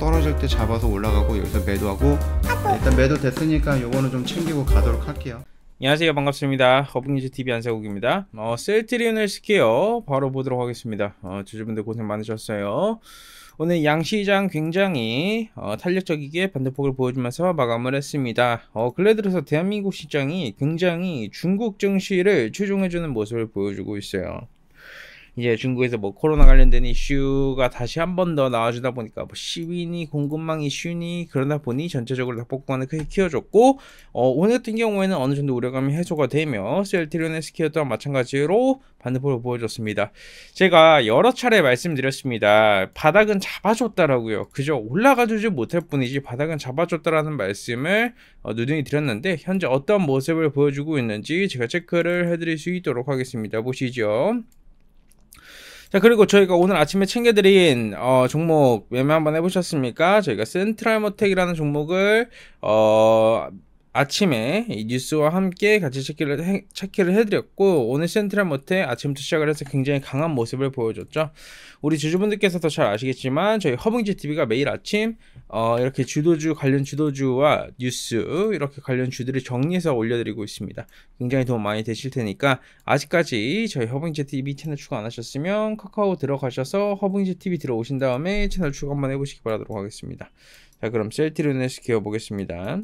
떨어질 때 잡아서 올라가고 여기서 매도하고 일단 매도 됐으니까 요거는 좀 챙기고 가도록 할게요 안녕하세요 반갑습니다 허브니즈 TV 안세국입니다 어, 셀트리온을 스퀘어 바로 보도록 하겠습니다 어, 주주분들 고생 많으셨어요 오늘 양시장 굉장히 어, 탄력적이게 반대폭을 보여주면서 마감을 했습니다. 어, 근래 들어서 대한민국 시장이 굉장히 중국 증시를 추종해주는 모습을 보여주고 있어요. 이제 중국에서 뭐 코로나 관련된 이슈가 다시 한 번 더 나와주다 보니까 뭐 시위니 공급망 이슈니 그러다 보니 전체적으로 낙폭권을 크게 키워줬고 어, 오늘 같은 경우에는 어느 정도 우려감이 해소가 되며 셀트리온에스퀘어 또한 마찬가지로 반대포를 보여줬습니다. 제가 여러 차례 말씀드렸습니다. 바닥은 잡아줬다라고요. 그저 올라가주지 못할 뿐이지 바닥은 잡아줬다라는 말씀을 어, 누누이 드렸는데 현재 어떤 모습을 보여주고 있는지 제가 체크를 해드릴 수 있도록 하겠습니다. 보시죠. 자 그리고 저희가 오늘 아침에 챙겨드린 어, 종목 매매 한번 해보셨습니까? 저희가 센트럴모텍이라는 종목을 어 아침에 뉴스와 함께 같이 체크를, 해, 체크를 해드렸고 오늘 센트럴 모테 아침부터 시작을 해서 굉장히 강한 모습을 보여줬죠. 우리 주주분들께서도 잘 아시겠지만 저희 허봉지 TV가 매일 아침 어, 이렇게 주도주 관련 주도주와 뉴스 이렇게 관련 주들을 정리해서 올려드리고 있습니다. 굉장히 도움 많이 되실 테니까 아직까지 저희 허봉지 TV 채널 추가 안 하셨으면 카카오 들어가셔서 허봉지 TV 들어오신 다음에 채널 추가 한번 해보시기 바라도록 하겠습니다. 자 그럼 셀티론에서 기어보겠습니다.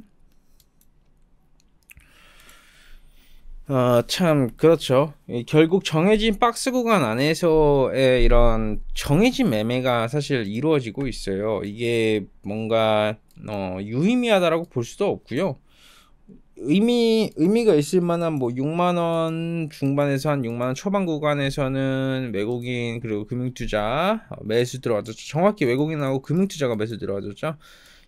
어, 참, 그렇죠. 결국 정해진 박스 구간 안에서의 이런 정해진 매매가 사실 이루어지고 있어요. 이게 뭔가, 어, 유의미하다라고 볼 수도 없고요. 의미, 의미가 있을 만한 뭐 6만원 중반에서 한 6만원 초반 구간에서는 외국인, 그리고 금융투자, 어, 매수 들어와죠 정확히 외국인하고 금융투자가 매수 들어와죠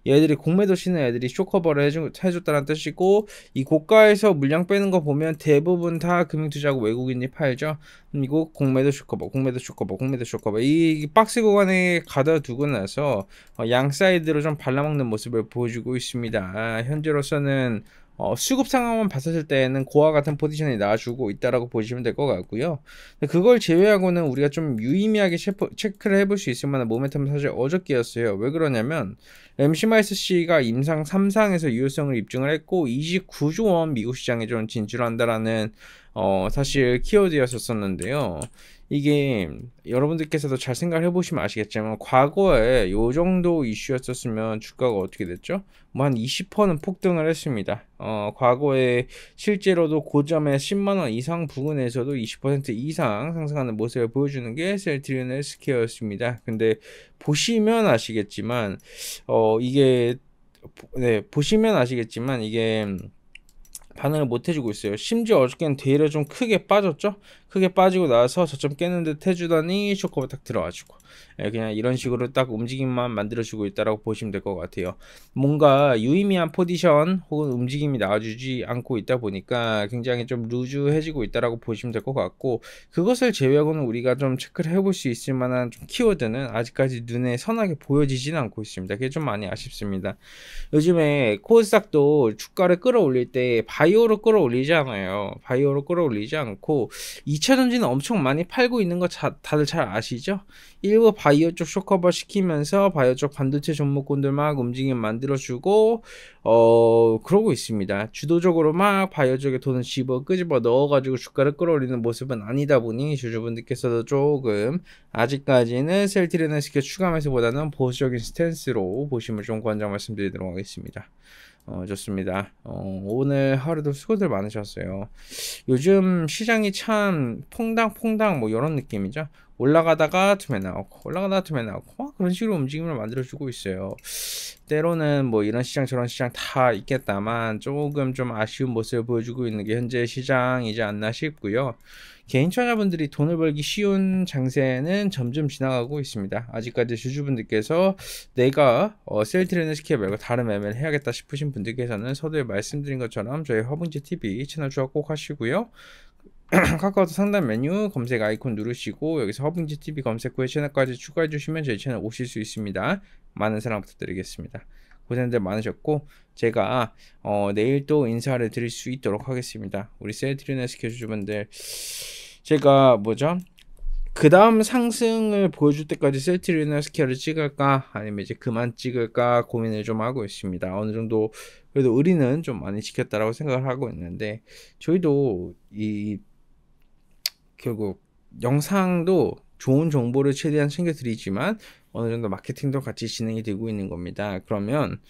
얘들이 공매도 신은 애들이 쇼커버를 해 해줬다는 뜻이고 이 고가에서 물량 빼는 거 보면 대부분 다 금융투자하고 외국인이 팔죠. 그리고 음, 공매도 쇼커버, 공매도 쇼커버, 공매도 쇼커버 이 박스 구간에 가둬두고 나서 어, 양 사이드로 좀 발라먹는 모습을 보여주고 있습니다. 아, 현재로서는 어, 수급 상황만 봤었을 때는 고와 같은 포지션이 나와주고 있다라고 보시면 될 것 같고요. 그걸 제외하고는 우리가 좀 유의미하게 체포, 체크를 해볼 수 있을 만한 모멘텀은 사실 어저께였어요. 왜 그러냐면 램시마이스 씨가 임상 3상에서 유효성을 입증을 했고 29조 원 미국 시장에 좀 진출한다라는 어, 사실 키워드였었는데요. 이게 여러분들께서도 잘생각 해보시면 아시겠지만 과거에 요 정도 이슈였었으면 주가가 어떻게 됐죠? 뭐 한 20%는 폭등을 했습니다. 어, 과거에 실제로도 고점에 10만원 이상 부근에서도 20% 이상 상승하는 모습을 보여주는 게 셀트리온의 스퀘어였습니다. 근데 보시면 아시겠지만 어, 이게 네, 보시면 아시겠지만 이게 반응을 못 해주고 있어요. 심지어 어저께는 데일을좀 크게 빠졌죠. 크게 빠지고 나서 저점 깨는 듯 해주더니 쇼커가 딱 들어와주고 예, 그냥 이런 식으로 딱 움직임만 만들어주고 있다라고 보시면 될 것 같아요. 뭔가 유의미한 포지션 혹은 움직임이 나와주지 않고 있다 보니까 굉장히 좀 루즈해지고 있다라고 보시면 될 것 같고 그것을 제외하고는 우리가 좀 체크를 해볼 수 있을 만한 좀 키워드는 아직까지 눈에 선하게 보여지지는 않고 있습니다. 그게 좀 많이 아쉽습니다. 요즘에 코스닥도 주가를 끌어올릴 때 바이 바이오로 끌어올리지 않아요. 바이오로 끌어올리지 않고 2차 전지는 엄청 많이 팔고 있는 거 자, 다들 잘 아시죠? 일부 바이오 쪽 쇼커버 시키면서 바이오 쪽 반도체 종목군들 막 움직임 만들어주고 어 그러고 있습니다. 주도적으로 막 바이오 쪽에 돈을 집어 끄집어 넣어가지고 주가를 끌어올리는 모습은 아니다 보니 주주분들께서도 조금 아직까지는 셀트리는 스켜 추가 매수보다는 보수적인 스탠스로 보심을 좀 권장 말씀드리도록 하겠습니다. 어, 좋습니다. 어, 오늘 하루도 수고들 많으셨어요. 요즘 시장이 참 퐁당퐁당 뭐 이런 느낌이죠. 올라가다가 투맨 나오고 올라가다가 투맨 나오고 그런 식으로 움직임을 만들어주고 있어요. 때로는 뭐 이런 시장 저런 시장 다 있겠다만 조금 좀 아쉬운 모습을 보여주고 있는 게 현재 시장이지 않나 싶고요. 개인 투자자분들이 돈을 벌기 쉬운 장세는 점점 지나가고 있습니다. 아직까지 주주분들께서 내가 어, 셀트레는 스키에 말고 다른 매매를 해야겠다 싶으신 분들께서는 서두에 말씀드린 것처럼 저희 허분지 TV 채널 조합 꼭 하시고요. 카카오톡 상단 메뉴 검색 아이콘 누르시고 여기서 허빙지 TV 검색 후에 채널까지 추가해 주시면 저희 채널 오실 수 있습니다. 많은 사랑 부탁드리겠습니다. 고생들 많으셨고 제가 어, 내일 또 인사를 드릴 수 있도록 하겠습니다. 우리 셀트리네스 교수분들 제가 뭐죠? 그 다음 상승을 보여줄 때까지 셀트리나 스퀘어를 찍을까 아니면 이제 그만 찍을까 고민을 좀 하고 있습니다. 어느 정도 그래도 의리는 좀 많이 지켰다라고 생각을 하고 있는데 저희도 이 결국 영상도 좋은 정보를 최대한 챙겨드리지만 어느 정도 마케팅도 같이 진행이 되고 있는 겁니다. 그러면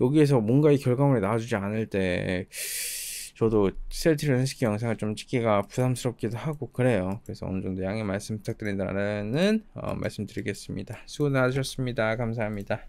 여기에서 뭔가 이 결과물이 나와주지 않을 때 저도 셀트리 스키 영상을 좀 찍기가 부담스럽기도 하고 그래요. 그래서 어느 정도 양해 말씀 부탁드린다는 어, 말씀드리겠습니다. 수고 많으셨습니다. 감사합니다.